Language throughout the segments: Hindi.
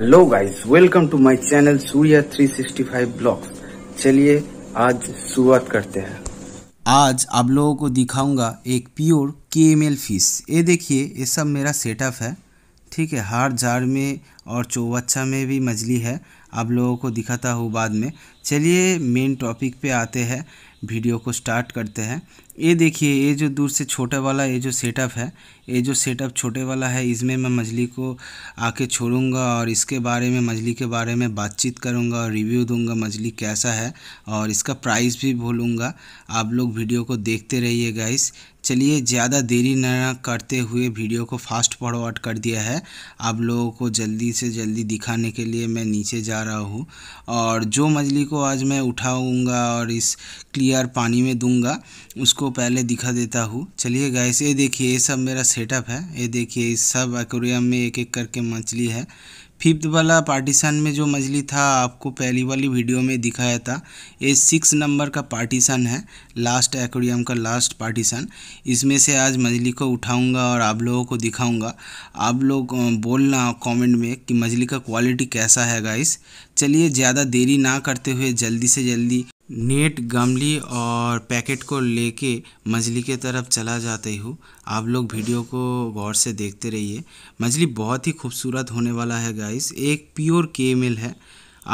hello guys welcome to my channel Surya 365 blogs चलिए आज शुरुआत करते हैं आज आप लोगों को दिखाऊंगा एक प्योर के एम फिश ये देखिए ये सब मेरा सेटअप है ठीक है हार जार में और चौबच्चा में भी मछली है आप लोगों को दिखाता हूँ बाद में चलिए मेन टॉपिक पे आते हैं वीडियो को स्टार्ट करते हैं ये देखिए ये जो दूर से छोटा वाला ये जो सेटअप है ये जो सेटअप छोटे वाला है इसमें मैं मछली को आके छोड़ूंगा और इसके बारे में मछली के बारे में बातचीत करूंगा और रिव्यू दूंगा मछली कैसा है और इसका प्राइस भी बोलूंगा आप लोग वीडियो को देखते रहिए गाइस चलिए ज़्यादा देरी न करते हुए वीडियो को फास्ट फॉरवर्ड कर दिया है आप लोगों को जल्दी से जल्दी दिखाने के लिए मैं नीचे जा रहा हूँ और जो मछली को आज मैं उठाऊंगा और इस क्लियर पानी में दूंगा उसको पहले दिखा देता हूँ चलिए गैस ये देखिए ये सब मेरा सेटअप है ये देखिए इस सब एक्वेरियम में एक एक करके मछली है फिफ्थ वाला पार्टीशन में जो मछली था आपको पहली वाली वीडियो में दिखाया था ये सिक्स नंबर का पार्टीशन है लास्ट एक्वेरियम का लास्ट पार्टीशन इसमें से आज मछली को उठाऊंगा और आप लोगों को दिखाऊंगा आप लोग बोलना कमेंट में कि मछली का क्वालिटी कैसा है गाइस चलिए ज़्यादा देरी ना करते हुए जल्दी से जल्दी नेट गमली और पैकेट को लेके मछली के तरफ चला जाते हो आप लोग वीडियो को गौर से देखते रहिए मछली बहुत ही खूबसूरत होने वाला है गाइस एक प्योर केमेल है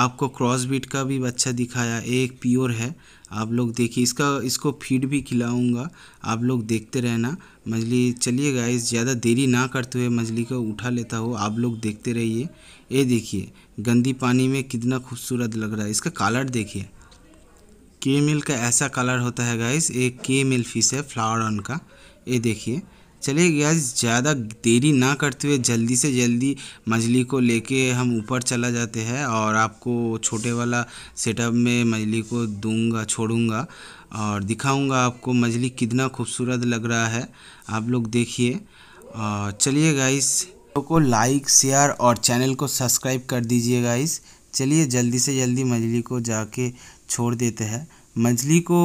आपको क्रॉस बीट का भी अच्छा दिखाया एक प्योर है आप लोग देखिए इसका इसको फीड भी खिलाऊंगा आप लोग देखते रहना मछली चलिए गाइस ज़्यादा देरी ना करते हुए मछली को उठा लेता हो आप लोग देखते रहिए ये देखिए गंदी पानी में कितना खूबसूरत लग रहा है इसका कलर देखिए के मिल का ऐसा कलर होता है गाइस एक के मिल फिश है फ्लावर ऑन का ये देखिए चलिए गैस ज़्यादा देरी ना करते हुए जल्दी से जल्दी मछली को लेके हम ऊपर चला जाते हैं और आपको छोटे वाला सेटअप में मछली को दूंगा छोड़ूंगा और दिखाऊंगा आपको मछली कितना खूबसूरत लग रहा है आप लोग देखिए और चलिए गाइस को लाइक शेयर और चैनल को सब्सक्राइब कर दीजिए गाइस चलिए जल्दी से जल्दी मछली को जाके छोड़ देते हैं मछली को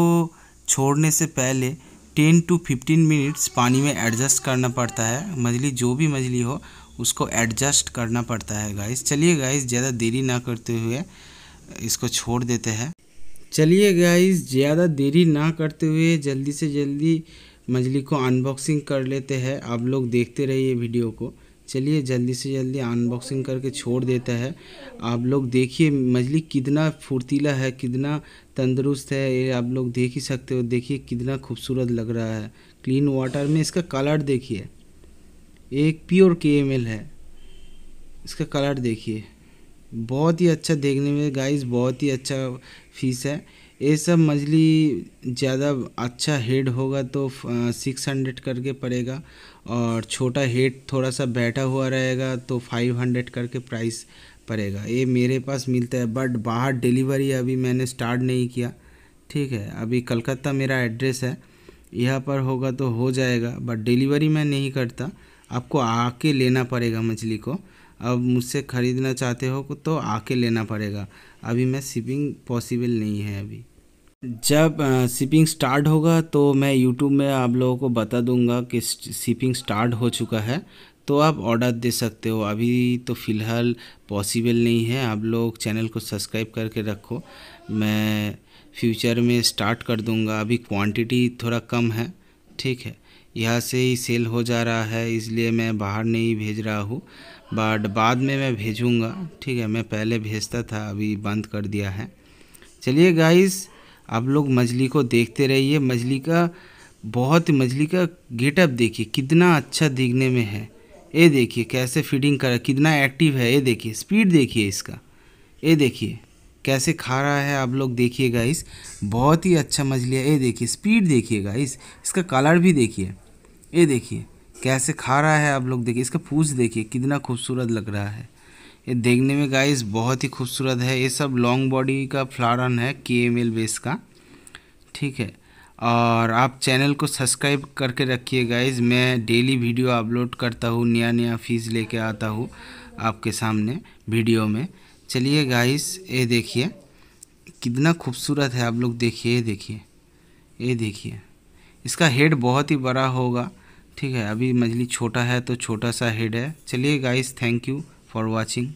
छोड़ने से पहले टेन टू फिफ्टीन मिनट्स पानी में एडजस्ट करना पड़ता है मछली जो भी मछली हो उसको एडजस्ट करना पड़ता है गाइस चलिए गाइस ज़्यादा देरी ना करते हुए इसको छोड़ देते हैं चलिए गाइस ज़्यादा देरी ना करते हुए जल्दी से जल्दी मछली को अनबॉक्सिंग कर लेते हैं आप लोग देखते रहिए वीडियो को चलिए जल्दी से जल्दी अनबॉक्सिंग करके छोड़ देता है आप लोग देखिए मछली कितना फुर्तीला है कितना तंदुरुस्त है ये आप लोग देख ही सकते हो देखिए कितना खूबसूरत लग रहा है क्लीन वाटर में इसका कलर देखिए एक प्योर के एम एल है इसका कलर देखिए बहुत ही अच्छा देखने में गाइस बहुत ही अच्छा फीस है ये सब मछली ज़्यादा अच्छा हेड होगा तो सिक्स हंड्रेड करके पड़ेगा और छोटा हेड थोड़ा सा बैठा हुआ रहेगा तो फाइव हंड्रेड करके प्राइस पड़ेगा ये मेरे पास मिलता है बट बाहर डिलीवरी अभी मैंने स्टार्ट नहीं किया ठीक है अभी कलकत्ता मेरा एड्रेस है यहाँ पर होगा तो हो जाएगा बट डिलीवरी मैं नहीं करता आपको आके लेना पड़ेगा मछली को अब मुझसे ख़रीदना चाहते हो तो आके लेना पड़ेगा अभी मैं शिपिंग पॉसिबल नहीं है अभी जब शिपिंग स्टार्ट होगा तो मैं यूट्यूब में आप लोगों को बता दूंगा कि शिपिंग स्टार्ट हो चुका है तो आप ऑर्डर दे सकते हो अभी तो फ़िलहाल पॉसिबल नहीं है आप लोग चैनल को सब्सक्राइब करके रखो मैं फ्यूचर में स्टार्ट कर दूंगा अभी क्वांटिटी थोड़ा कम है ठीक है यहाँ से ही सेल हो जा रहा है इसलिए मैं बाहर नहीं भेज रहा हूँ बट बाद में मैं भेजूँगा ठीक है मैं पहले भेजता था अभी बंद कर दिया है चलिए गाइज़ आप लोग मछली को देखते रहिए मछली का बहुत मछली का गेटअप देखिए कितना अच्छा दिखने में है ये देखिए कैसे फीडिंग कर कितना एक्टिव है ये देखिए स्पीड देखिए इसका ये देखिए कैसे खा रहा है आप लोग देखिए गाइस बहुत ही अच्छा मछली है ये देखिए स्पीड देखिए गाइस इसका कलर भी देखिए ये देखिए कैसे खा रहा है आप लोग देखिए इसका पूछ देखिए कितना खूबसूरत लग रहा है ये देखने में गाइस बहुत ही खूबसूरत है ये सब लॉन्ग बॉडी का फ्लारन है के एम बेस का ठीक है और आप चैनल को सब्सक्राइब करके रखिए गाइज मैं डेली वीडियो अपलोड करता हूँ नया नया फीस लेके आता हूँ आपके सामने वीडियो में चलिए गाइस ये देखिए कितना खूबसूरत है आप लोग देखिए ये देखिए ये देखिए इसका हेड बहुत ही बड़ा होगा ठीक है अभी मछली छोटा है तो छोटा सा हेड है चलिए guys thank you for watching